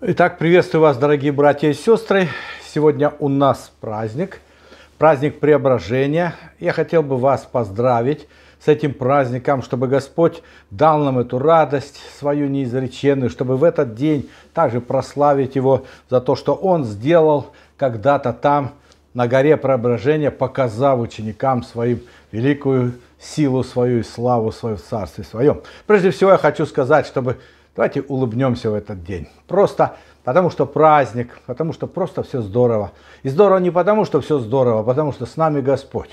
Итак, приветствую вас, дорогие братья и сестры. Сегодня у нас праздник, праздник преображения. Я хотел бы вас поздравить с этим праздником, чтобы Господь дал нам эту радость свою неизреченную, чтобы в этот день также прославить Его за то, что Он сделал когда-то там, на горе преображения, показав ученикам своим великую силу свою и славу свою в Царстве своем. Прежде всего я хочу сказать, чтобы Давайте улыбнемся в этот день. Просто потому, что праздник, потому что просто все здорово. И здорово не потому, что все здорово, а потому что с нами Господь.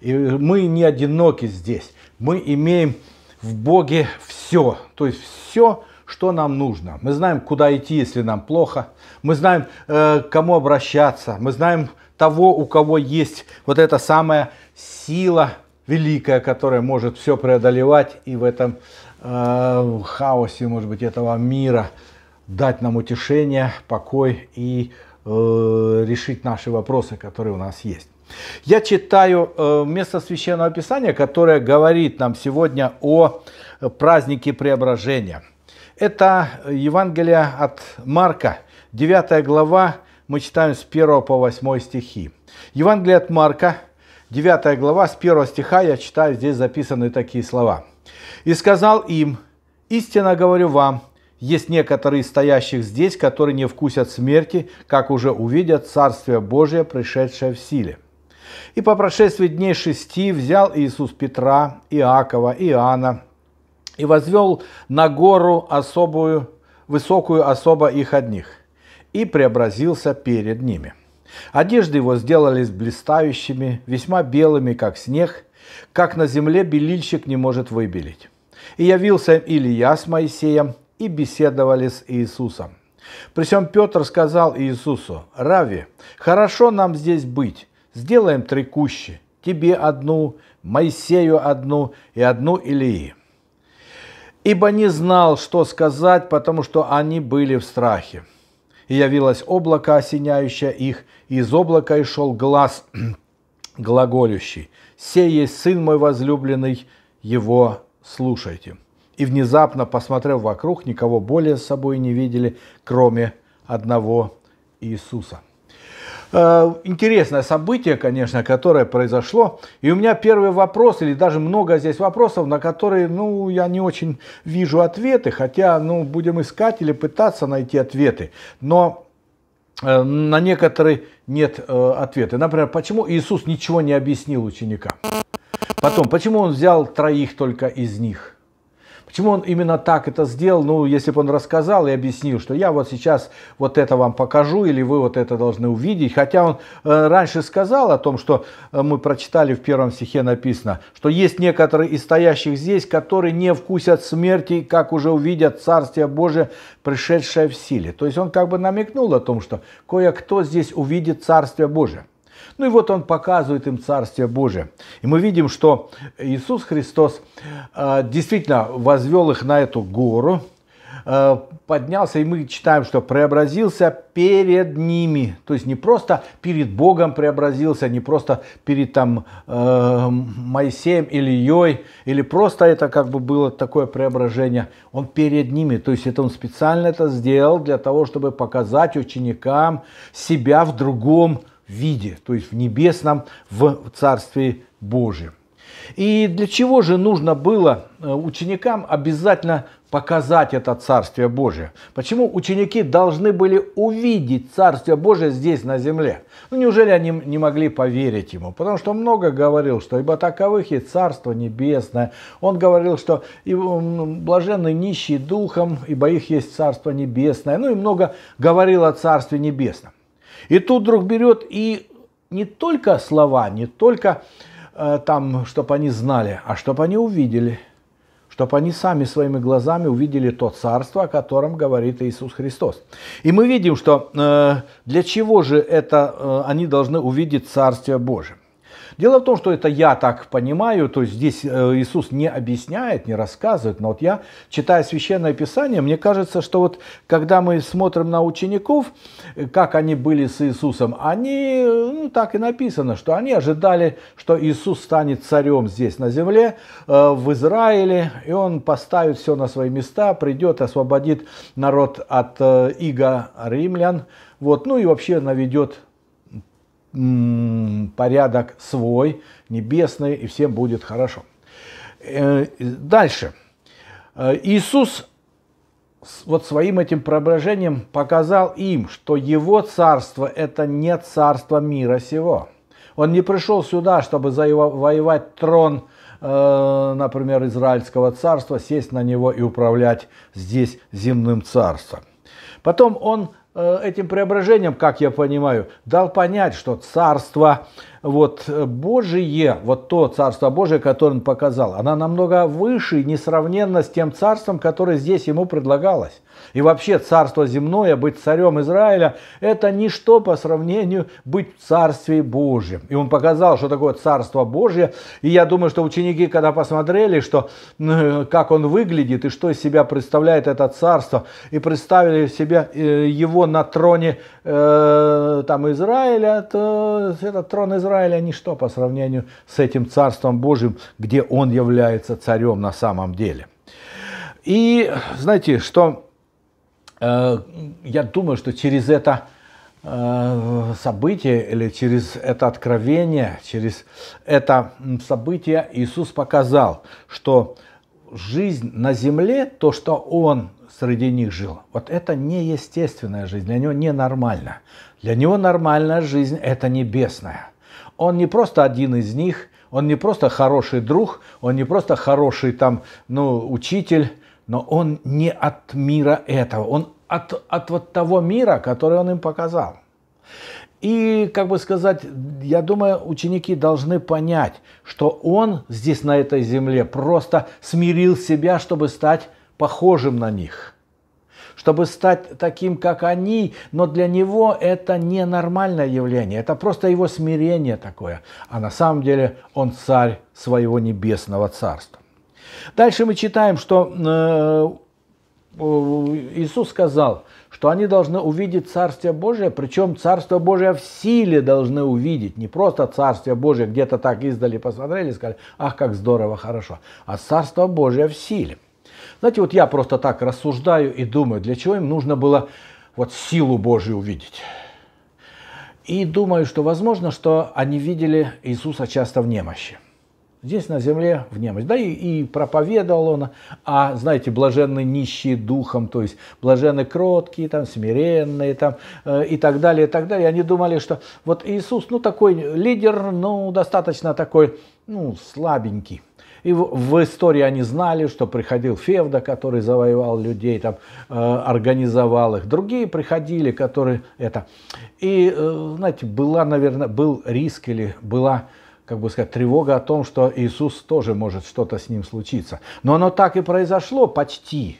И мы не одиноки здесь. Мы имеем в Боге все. То есть все, что нам нужно. Мы знаем, куда идти, если нам плохо. Мы знаем, э, к кому обращаться. Мы знаем того, у кого есть вот эта самая сила великая, которая может все преодолевать и в этом Э, в хаосе, может быть, этого мира, дать нам утешение, покой и э, решить наши вопросы, которые у нас есть. Я читаю э, место Священного Писания, которое говорит нам сегодня о празднике преображения. Это Евангелие от Марка, 9 глава, мы читаем с 1 по 8 стихи. Евангелие от Марка, 9 глава, с 1 стиха я читаю, здесь записаны такие слова – и сказал им, истинно говорю вам, есть некоторые стоящих здесь, которые не вкусят смерти, как уже увидят Царствие Божие, пришедшее в силе. И по прошествии дней шести взял Иисус Петра, Иакова, Иоанна и возвел на гору особую, высокую особо их одних, и преобразился перед ними. Одежды его сделались блистающими, весьма белыми, как снег, как на земле белильщик не может выбелить. И явился Илья с Моисеем, и беседовали с Иисусом. Причем Петр сказал Иисусу, «Рави, хорошо нам здесь быть, сделаем три кущи, тебе одну, Моисею одну и одну Илии». Ибо не знал, что сказать, потому что они были в страхе. И явилось облако, осеняющее их, и из облака и шел глаз глаголющий, Сей есть сын мой возлюбленный, его слушайте». И внезапно, посмотрев вокруг, никого более с собой не видели, кроме одного Иисуса. Э, интересное событие, конечно, которое произошло. И у меня первый вопрос, или даже много здесь вопросов, на которые, ну, я не очень вижу ответы, хотя, ну, будем искать или пытаться найти ответы. Но Э, на некоторые нет э, ответа. Например, почему Иисус ничего не объяснил ученикам? Потом, почему он взял троих только из них? Почему он именно так это сделал? Ну, если бы он рассказал и объяснил, что я вот сейчас вот это вам покажу, или вы вот это должны увидеть. Хотя он э, раньше сказал о том, что э, мы прочитали в первом стихе написано, что есть некоторые из стоящих здесь, которые не вкусят смерти, как уже увидят Царствие Божие, пришедшее в силе. То есть он как бы намекнул о том, что кое-кто здесь увидит Царствие Божие. Ну и вот он показывает им Царствие Божие. И мы видим, что Иисус Христос а, действительно возвел их на эту гору, а, поднялся, и мы читаем, что преобразился перед ними. То есть не просто перед Богом преобразился, не просто перед там э, Моисеем или Йой или просто это как бы было такое преображение. Он перед ними, то есть это он специально это сделал для того, чтобы показать ученикам себя в другом виде, то есть в небесном, в Царстве Божьем. И для чего же нужно было э, ученикам обязательно показать это Царствие Божие? Почему ученики должны были увидеть Царствие Божие здесь на земле? Ну, неужели они не могли поверить ему? Потому что много говорил, что ибо таковых и Царство Небесное. Он говорил, что блаженны нищие духом, ибо их есть Царство Небесное. Ну и много говорил о Царстве Небесном. И тут вдруг берет и не только слова, не только э, там, чтобы они знали, а чтобы они увидели, чтобы они сами своими глазами увидели то царство, о котором говорит Иисус Христос. И мы видим, что э, для чего же это э, они должны увидеть Царствие Божие. Дело в том, что это я так понимаю, то есть здесь э, Иисус не объясняет, не рассказывает, но вот я, читая Священное Писание, мне кажется, что вот когда мы смотрим на учеников, э, как они были с Иисусом, они, э, ну так и написано, что они ожидали, что Иисус станет царем здесь на земле, в Израиле, и он поставит все на свои места, придет, освободит народ от иго римлян, вот, ну и вообще наведет порядок свой, небесный, и всем будет хорошо. Э, дальше. Э, Иисус вот своим этим преображением показал им, что его царство – это не царство мира сего. Он не пришел сюда, чтобы завоевать трон, э, например, Израильского царства, сесть на него и управлять здесь земным царством. Потом он Э, этим преображением, как я понимаю, дал понять, что царство вот э, Божие, вот то Царство Божие, которое он показал, она намного выше и несравненно с тем Царством, которое здесь ему предлагалось. И вообще Царство земное, быть царем Израиля, это ничто по сравнению быть в Царстве Божьем. И он показал, что такое Царство Божье. И я думаю, что ученики, когда посмотрели, что, э, как он выглядит и что из себя представляет это Царство, и представили себе э, его на троне там, Израиля, то это трон Израиля Израиль, они а что по сравнению с этим Царством Божьим, где он является царем на самом деле. И знаете, что э, я думаю, что через это э, событие или через это откровение, через это событие Иисус показал, что жизнь на земле, то, что Он среди них жил, вот это неестественная жизнь, для Него ненормально. Для Него нормальная жизнь – это небесная он не просто один из них, он не просто хороший друг, он не просто хороший там, ну, учитель, но он не от мира этого, он от, от вот того мира, который он им показал. И, как бы сказать, я думаю, ученики должны понять, что он здесь на этой земле просто смирил себя, чтобы стать похожим на них – чтобы стать таким, как они, но для него это не нормальное явление, это просто его смирение такое, а на самом деле он царь своего небесного царства. Дальше мы читаем, что э, Иисус сказал, что они должны увидеть Царствие Божие, причем Царство Божие в силе должны увидеть, не просто Царствие Божие где-то так издали посмотрели и сказали, ах, как здорово, хорошо, а Царство Божие в силе. Знаете, вот я просто так рассуждаю и думаю, для чего им нужно было вот силу Божию увидеть. И думаю, что возможно, что они видели Иисуса часто в немощи. Здесь на земле в немощь. Да и, и проповедовал он, а знаете, блаженны нищие духом, то есть блаженны кроткие, там, смиренные там, э, и так далее, и так далее. Они думали, что вот Иисус, ну такой лидер, ну достаточно такой, ну слабенький. И в, в истории они знали, что приходил Февда, который завоевал людей, там, э, организовал их. Другие приходили, которые это. И, э, знаете, была, наверное, был риск или была как бы сказать, тревога о том, что Иисус тоже может что-то с ним случиться. Но оно так и произошло почти.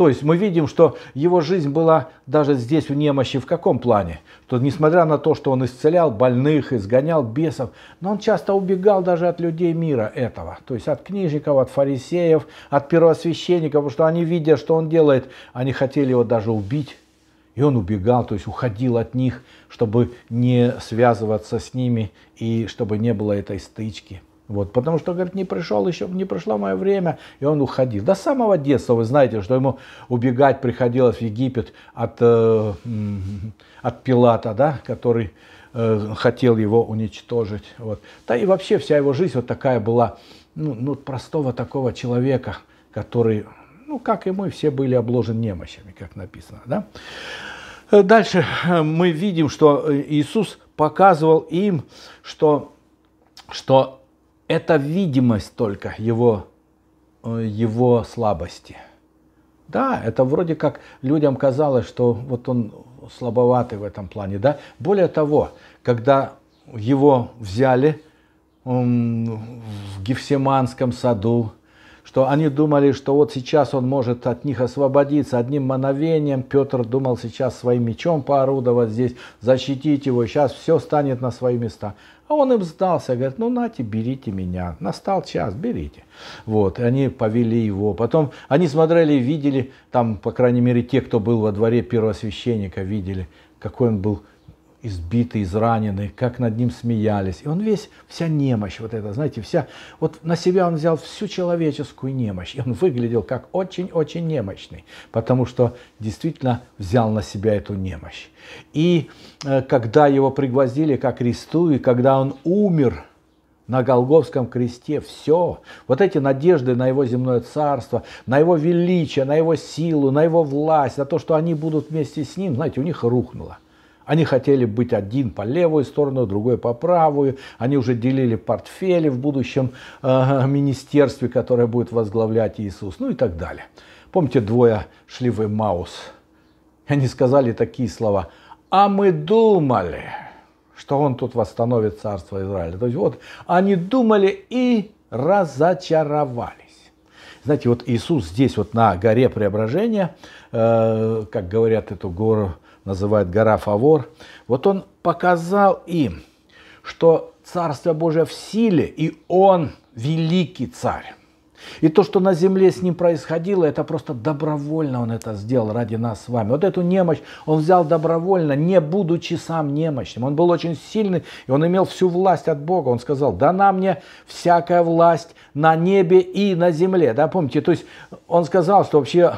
То есть мы видим, что его жизнь была даже здесь в немощи в каком плане? То несмотря на то, что он исцелял больных, изгонял бесов, но он часто убегал даже от людей мира этого. То есть от книжников, от фарисеев, от первосвященников, потому что они, видя, что он делает, они хотели его даже убить. И он убегал, то есть уходил от них, чтобы не связываться с ними и чтобы не было этой стычки. Вот, потому что, говорит, не пришел еще, не пришло мое время, и он уходил. До самого детства, вы знаете, что ему убегать приходилось в Египет от, э, от Пилата, да, который э, хотел его уничтожить. Вот. Да и вообще вся его жизнь вот такая была, ну, ну простого такого человека, который, ну, как и мы, все были обложены немощами, как написано, да. Э, дальше э, мы видим, что э, Иисус показывал им, что, что это видимость только его, э, его слабости. Да, это вроде как людям казалось, что вот он слабоватый в этом плане, да. Более того, когда его взяли в Гефсиманском саду, что они думали, что вот сейчас он может от них освободиться одним мановением. Петр думал сейчас своим мечом поорудовать здесь, защитить его, сейчас все станет на свои места. А он им сдался, говорит, ну нате, берите меня, настал час, берите. Вот, и они повели его. Потом они смотрели, видели, там, по крайней мере, те, кто был во дворе первосвященника, видели, какой он был избитый, израненный, как над ним смеялись. И он весь, вся немощь вот это, знаете, вся, вот на себя он взял всю человеческую немощь. И он выглядел как очень-очень немощный, потому что действительно взял на себя эту немощь. И э, когда его пригвоздили ко кресту, и когда он умер на Голговском кресте, все, вот эти надежды на его земное царство, на его величие, на его силу, на его власть, на то, что они будут вместе с ним, знаете, у них рухнуло. Они хотели быть один по левую сторону, другой по правую. Они уже делили портфели в будущем э, министерстве, которое будет возглавлять Иисус, ну и так далее. Помните, двое шли в Маус. Они сказали такие слова. А мы думали, что он тут восстановит царство Израиля. То есть вот они думали и разочаровались. Знаете, вот Иисус здесь вот на горе преображения, э, как говорят эту гору, называет гора Фавор, вот он показал им, что Царство Божие в силе, и он великий царь. И то, что на земле с ним происходило, это просто добровольно он это сделал ради нас с вами. Вот эту немощь он взял добровольно, не будучи сам немощным. Он был очень сильный, и он имел всю власть от Бога. Он сказал, дана мне всякая власть на небе и на земле. Да, помните, то есть он сказал, что вообще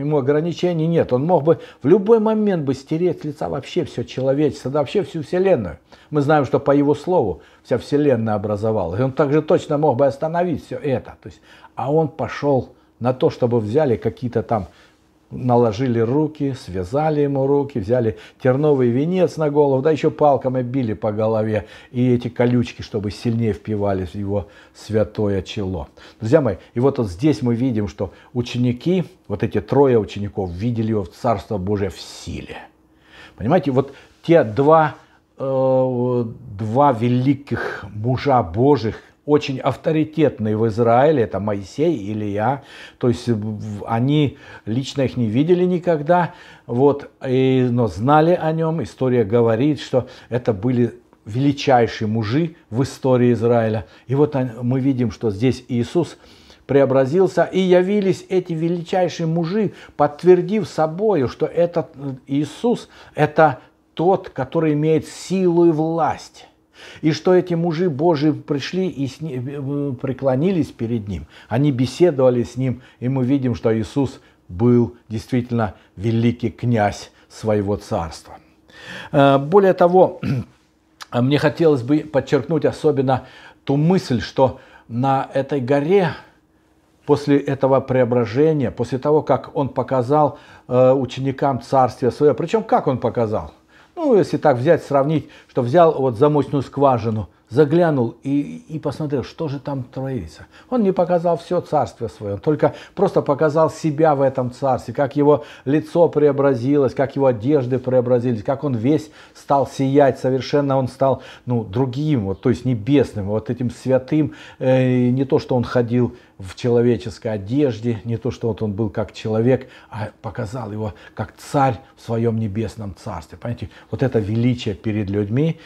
ему ограничений нет. Он мог бы в любой момент бы стереть с лица вообще все человечество, да вообще всю Вселенную. Мы знаем, что по его слову вся Вселенная образовалась. И он также точно мог бы остановить все это. То есть, а он пошел на то, чтобы взяли какие-то там наложили руки, связали ему руки, взяли терновый венец на голову, да еще палками били по голове, и эти колючки, чтобы сильнее впивались в его святое чело. Друзья мои, и вот, вот здесь мы видим, что ученики, вот эти трое учеников, видели его в Царство Божие в силе. Понимаете, вот те два, э, два великих мужа Божьих, очень авторитетные в Израиле, это Моисей, Илья, то есть они лично их не видели никогда, вот, и, но знали о нем, история говорит, что это были величайшие мужи в истории Израиля. И вот мы видим, что здесь Иисус преобразился, и явились эти величайшие мужи, подтвердив собою, что этот э, Иисус – это тот, который имеет силу и власть. И что эти мужи Божии пришли и э, э, преклонились перед Ним. Они беседовали с Ним, и мы видим, что Иисус был действительно великий князь своего царства. Э, более того, мне хотелось бы подчеркнуть особенно ту мысль, что на этой горе после этого преображения, после того, как он показал ученикам Царствие свое, причем как он показал? Ну, если так взять, сравнить, что взял вот замочную скважину, заглянул и, и посмотрел, что же там творится. Он не показал все царство свое, он только просто показал себя в этом царстве, как его лицо преобразилось, как его одежды преобразились, как он весь стал сиять, совершенно он стал ну, другим, вот, то есть небесным, вот этим святым, э, не то, что он ходил в человеческой одежде, не то, что вот он был как человек, а показал его как царь в своем небесном царстве. Понимаете, вот это величие перед людьми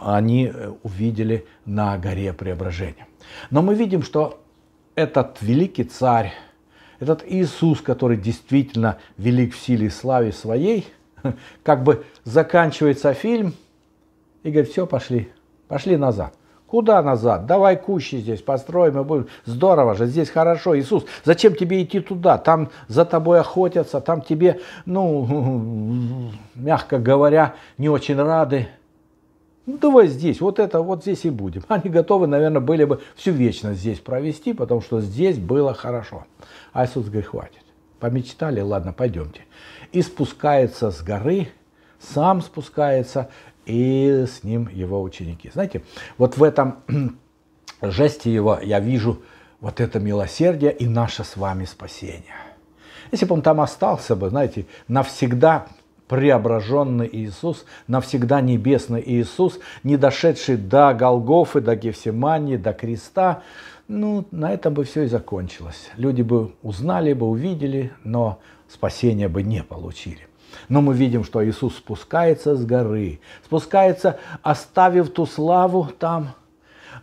они э, увидели на горе преображения. Но мы видим, что этот великий царь, этот Иисус, который действительно велик в силе и славе своей, как бы заканчивается фильм и говорит, все, пошли, пошли назад. Куда назад? Давай кущи здесь построим и будем. Здорово же, здесь хорошо. Иисус, зачем тебе идти туда? Там за тобой охотятся, там тебе, ну, мягко говоря, не очень рады. Ну, давай здесь, вот это, вот здесь и будем. Они готовы, наверное, были бы всю вечность здесь провести, потому что здесь было хорошо. А Иисус говорит, хватит. Помечтали, ладно, пойдемте. И спускается с горы, сам спускается и с ним его ученики. Знаете, вот в этом жесте его я вижу вот это милосердие и наше с вами спасение. Если бы он там остался бы, знаете, навсегда преображенный Иисус, навсегда небесный Иисус, не дошедший до Голгофы, до Гефсимании, до креста, ну, на этом бы все и закончилось. Люди бы узнали бы, увидели, но спасения бы не получили. Но мы видим, что Иисус спускается с горы, спускается, оставив ту славу там,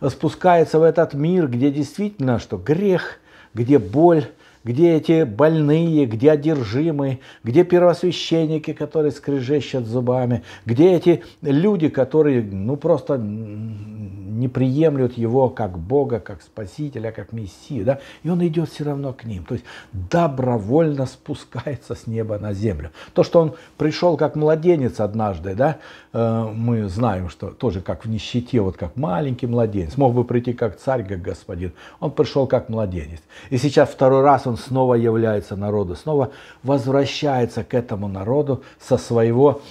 спускается в этот мир, где действительно, что грех, где боль, где эти больные, где одержимые, где первосвященники, которые скрежещат зубами, где эти люди, которые ну просто не приемлют его как Бога, как Спасителя, как Мессию, да, и он идет все равно к ним, то есть добровольно спускается с неба на землю. То, что он пришел как младенец однажды, да, э, мы знаем, что тоже как в нищете, вот как маленький младенец, мог бы прийти как царь, как господин, он пришел как младенец. И сейчас второй раз он снова является народу, снова возвращается к этому народу со своего,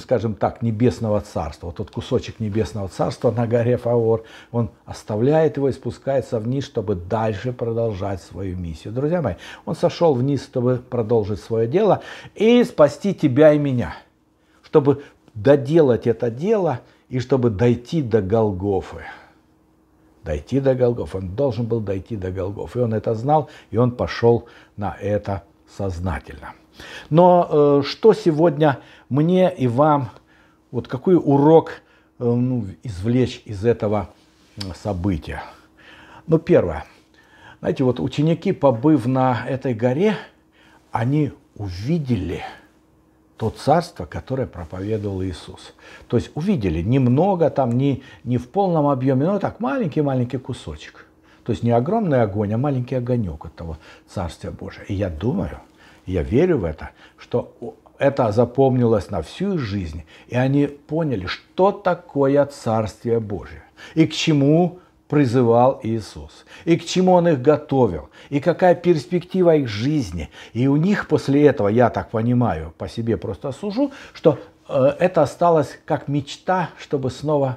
скажем так, небесного царства. Вот тот кусочек небесного царства на горе Фавор, он оставляет его и спускается вниз, чтобы дальше продолжать свою миссию. Друзья мои, он сошел вниз, чтобы продолжить свое дело и спасти тебя и меня, чтобы доделать это дело и чтобы дойти до Голгофы дойти до Голгоф. Он должен был дойти до Голгоф. И он это знал, и он пошел на это сознательно. Но э, что сегодня мне и вам, вот какой урок э, ну, извлечь из этого события? Ну, первое. Знаете, вот ученики, побыв на этой горе, они увидели – то царство, которое проповедовал Иисус. То есть увидели немного, там не, не в полном объеме, но так маленький-маленький кусочек. То есть не огромный огонь, а маленький огонек этого Царствия Божия. И я думаю, я верю в это, что это запомнилось на всю их жизнь, и они поняли, что такое Царствие Божие и к чему призывал Иисус, и к чему Он их готовил, и какая перспектива их жизни. И у них после этого, я так понимаю, по себе просто сужу, что э, это осталось как мечта, чтобы снова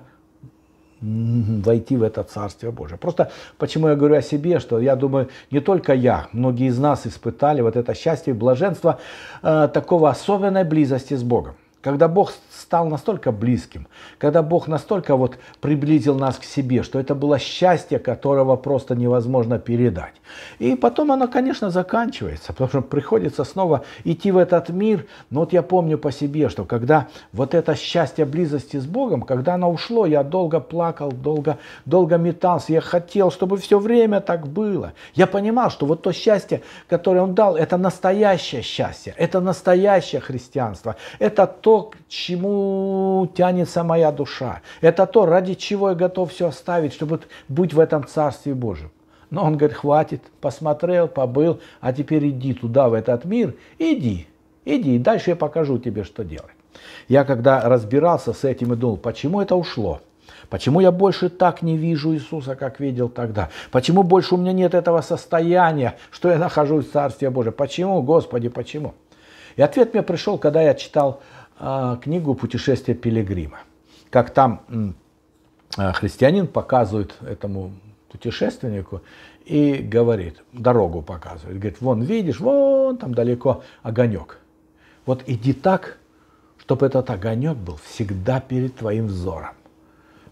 войти в это Царствие Божие. Просто почему я говорю о себе, что я думаю, не только я, многие из нас испытали вот это счастье и блаженство э, такого особенной близости с Богом когда Бог стал настолько близким, когда Бог настолько вот приблизил нас к себе, что это было счастье, которого просто невозможно передать. И потом оно, конечно, заканчивается, потому что приходится снова идти в этот мир. Но вот я помню по себе, что когда вот это счастье близости с Богом, когда оно ушло, я долго плакал, долго, долго метался, я хотел, чтобы все время так было. Я понимал, что вот то счастье, которое Он дал, это настоящее счастье, это настоящее христианство, это то, то, к чему тянется моя душа. Это то, ради чего я готов все оставить, чтобы быть в этом Царстве Божьем. Но он говорит, хватит, посмотрел, побыл, а теперь иди туда, в этот мир, иди, иди, дальше я покажу тебе, что делать. Я когда разбирался с этим и думал, почему это ушло, Почему я больше так не вижу Иисуса, как видел тогда? Почему больше у меня нет этого состояния, что я нахожусь в Царстве Божьем? Почему, Господи, почему? И ответ мне пришел, когда я читал а, книгу «Путешествие пилигрима». Как там а, христианин показывает этому путешественнику и говорит, дорогу показывает. Говорит, вон видишь, вон там далеко огонек. Вот иди так, чтобы этот огонек был всегда перед твоим взором.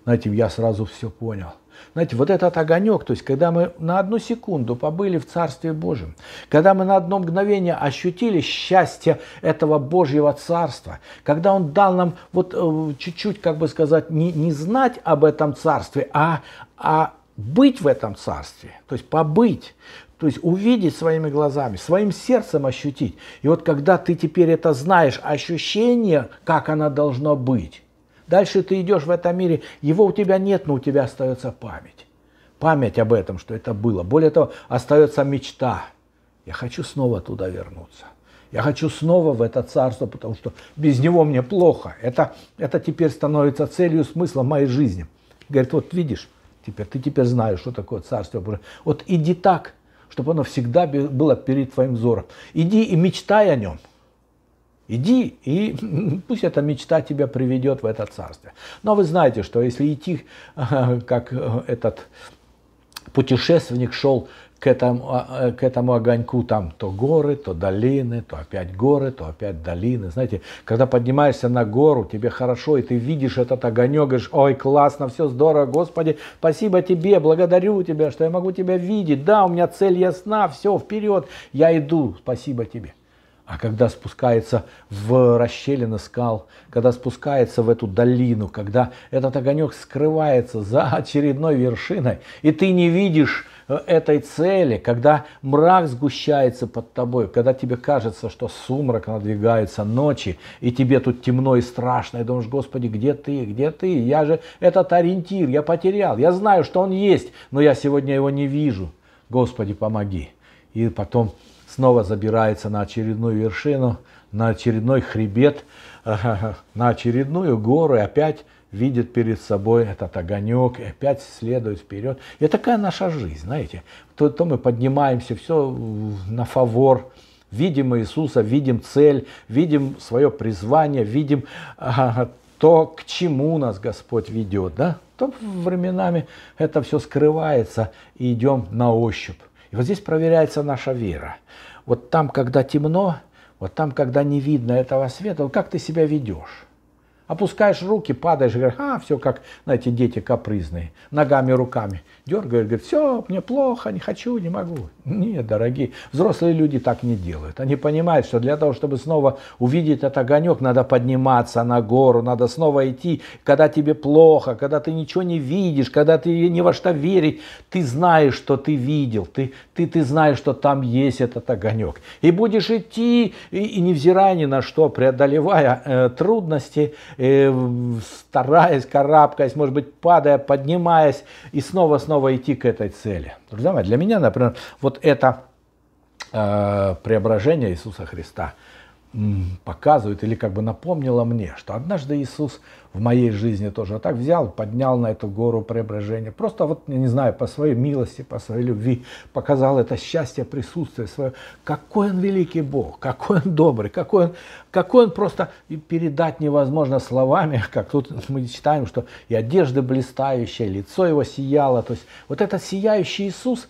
Знаете, я сразу все понял – знаете, вот этот огонек, то есть когда мы на одну секунду побыли в Царстве Божьем, когда мы на одно мгновение ощутили счастье этого Божьего Царства, когда Он дал нам вот э, чуть-чуть, как бы сказать, не, не знать об этом Царстве, а, а быть в этом Царстве, то есть побыть, то есть увидеть своими глазами, своим сердцем ощутить. И вот когда ты теперь это знаешь, ощущение, как оно должно быть, Дальше ты идешь в этом мире, его у тебя нет, но у тебя остается память. Память об этом, что это было. Более того, остается мечта. Я хочу снова туда вернуться. Я хочу снова в это царство, потому что без него мне плохо. Это, это теперь становится целью, смыслом моей жизни. Говорит, вот видишь, теперь ты теперь знаешь, что такое царство Божие. Вот иди так, чтобы оно всегда было перед твоим взором. Иди и мечтай о нем. Иди, и пусть эта мечта тебя приведет в это царство. Но вы знаете, что если идти, как э, этот путешественник шел к этому, а, э, к этому огоньку, там то горы, то долины, то опять горы, то опять долины. Знаете, когда поднимаешься на гору, тебе хорошо, и ты видишь этот огонек, и говоришь, ой, классно, все здорово, Господи, спасибо тебе, благодарю тебя, что я могу тебя видеть, да, у меня цель ясна, все, вперед, я иду, спасибо тебе. А когда спускается в расщелины скал, когда спускается в эту долину, когда этот огонек скрывается за очередной вершиной, и ты не видишь э, этой цели, когда мрак сгущается под тобой, когда тебе кажется, что сумрак надвигается ночи, и тебе тут темно и страшно, и думаешь, Господи, где ты, где ты? Я же этот ориентир, я потерял, я знаю, что он есть, но я сегодня его не вижу. Господи, помоги. И потом снова забирается на очередную вершину, на очередной хребет, на очередную гору и опять видит перед собой этот огонек и опять следует вперед. И такая наша жизнь, знаете. То, то мы поднимаемся, все на фавор, видим Иисуса, видим цель, видим свое призвание, видим а, то, к чему нас Господь ведет, да? то временами это все скрывается и идем на ощупь. И вот здесь проверяется наша вера. Вот там, когда темно, вот там, когда не видно этого света, вот как ты себя ведешь? Опускаешь руки, падаешь, говоришь, а, все как, знаете, дети капризные, ногами, руками. Дергают, говорят, все, мне плохо, не хочу, не могу. Нет, дорогие, взрослые люди так не делают. Они понимают, что для того, чтобы снова увидеть этот огонек, надо подниматься на гору, надо снова идти, когда тебе плохо, когда ты ничего не видишь, когда ты ни во что верить, ты знаешь, что ты видел, ты, ты, ты знаешь, что там есть этот огонек. И будешь идти, и, и невзирая ни на что, преодолевая э, трудности, стараясь, карабкаясь, может быть, падая, поднимаясь и снова-снова идти к этой цели. Друзья мои, для меня, например, вот это э, преображение Иисуса Христа – показывает или как бы напомнила мне, что однажды Иисус в моей жизни тоже вот так взял, поднял на эту гору преображения. Просто вот, я не знаю, по своей милости, по своей любви показал это счастье, присутствие свое. Какой он великий Бог, какой он добрый, какой он, какой он просто и передать невозможно словами, как тут мы читаем, что и одежда блистающая, лицо его сияло. То есть вот этот сияющий Иисус,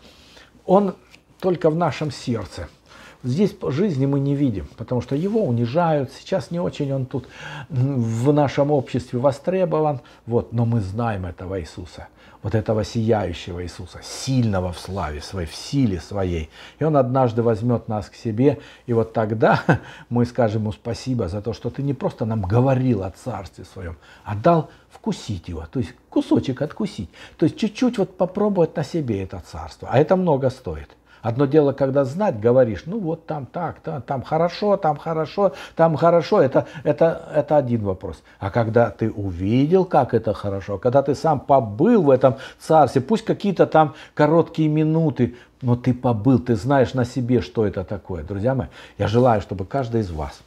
он только в нашем сердце – Здесь жизни мы не видим, потому что его унижают, сейчас не очень он тут в нашем обществе востребован, вот, но мы знаем этого Иисуса, вот этого сияющего Иисуса, сильного в славе своей, в силе своей. И он однажды возьмет нас к себе, и вот тогда мы скажем ему спасибо за то, что ты не просто нам говорил о Царстве своем, а дал вкусить его, то есть кусочек откусить, то есть чуть-чуть вот попробовать на себе это царство, а это много стоит. Одно дело, когда знать говоришь, ну вот там так, там, там хорошо, там хорошо, там хорошо, это, это, это один вопрос. А когда ты увидел, как это хорошо, когда ты сам побыл в этом царстве, пусть какие-то там короткие минуты, но ты побыл, ты знаешь на себе, что это такое. Друзья мои, я желаю, чтобы каждый из вас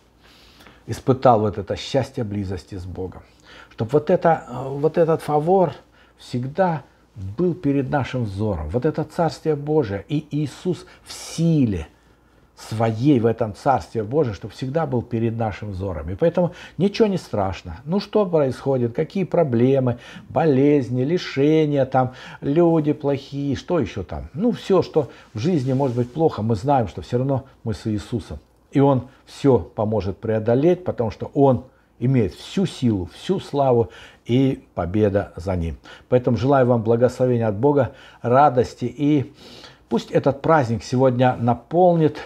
испытал вот это счастье близости с Богом. Чтобы вот, это, э, вот этот фавор всегда был перед нашим взором. Вот это Царствие Божие. И Иисус в силе своей в этом Царстве Божьем, чтобы всегда был перед нашим взором. И поэтому ничего не страшно. Ну что происходит, какие проблемы, болезни, лишения, там, люди плохие, что еще там. Ну все, что в жизни может быть плохо, мы знаем, что все равно мы с Иисусом. И Он все поможет преодолеть, потому что Он имеет всю силу, всю славу и победа за ним. Поэтому желаю вам благословения от Бога, радости и пусть этот праздник сегодня наполнит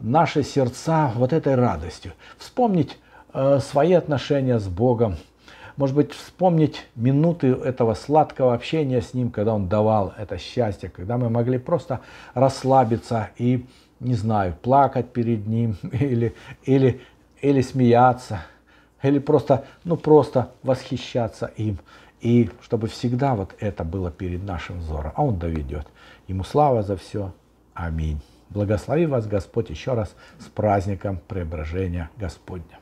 наши сердца вот этой радостью. Вспомнить э, свои отношения с Богом, может быть, вспомнить минуты этого сладкого общения с Ним, когда Он давал это счастье, когда мы могли просто расслабиться и, не знаю, плакать перед Ним или, или, или смеяться – или просто, ну просто восхищаться им. И чтобы всегда вот это было перед нашим взором, а Он доведет. Ему слава за все. Аминь. Благослови вас Господь еще раз с праздником преображения Господня.